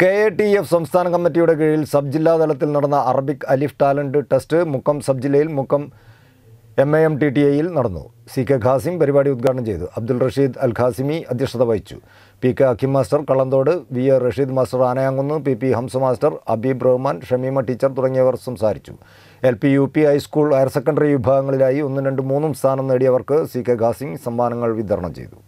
K A T F സംസ്ഥാന കമ്മിറ്റിയുടെ കീഴിൽ സബ് ജില്ലാ തലത്തിൽ നടന്ന അറബിക് അലിഫ് ടാലൻറ്റ് ടെസ്റ്റ് മുക്കം സബ് ജില്ലയിൽ Mukkam M A M T T എയിൽ നടന്നു സി കെ ഖാസിം പരിപാടി ഉദ്ഘാടനം ചെയ്തു അബ്ദുൾ റഷീദ് അൽ ഖാസിമി അധ്യക്ഷത വഹിച്ചു P K Akhim master Kallanthode V A Rasheed master Anayamkunnu P P Hamza master Abeeb Rahman Shameema teacher തുടങ്ങിയവർ സംസാരിച്ചു L P U P high school higher secondary വിഭാഗങ്ങളിലായി ഒന്നും രണ്ടും മൂന്നും സ്ഥാനം നേടിയവർക്ക് സി കെ ഖാസിം സമ്മാനങ്ങൾ വിതരണം ചെയ്തു